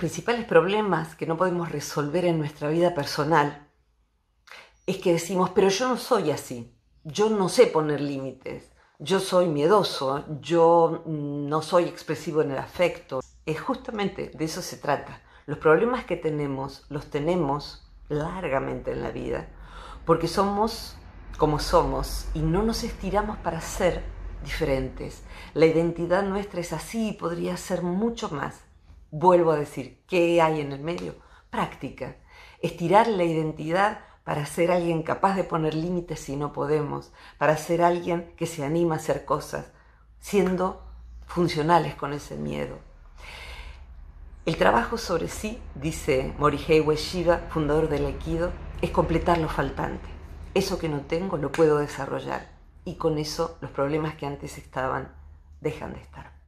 principales problemas que no podemos resolver en nuestra vida personal es que decimos, pero yo no soy así, yo no sé poner límites, yo soy miedoso, yo mm, no soy expresivo en el afecto. Es justamente de eso se trata. Los problemas que tenemos los tenemos largamente en la vida porque somos como somos y no nos estiramos para ser diferentes. La identidad nuestra es así y podría ser mucho más. Vuelvo a decir, ¿qué hay en el medio? Práctica. Estirar la identidad para ser alguien capaz de poner límites si no podemos, para ser alguien que se anima a hacer cosas, siendo funcionales con ese miedo. El trabajo sobre sí, dice Morihei Ueshiba, fundador del Aikido, es completar lo faltante. Eso que no tengo lo puedo desarrollar y con eso los problemas que antes estaban dejan de estar.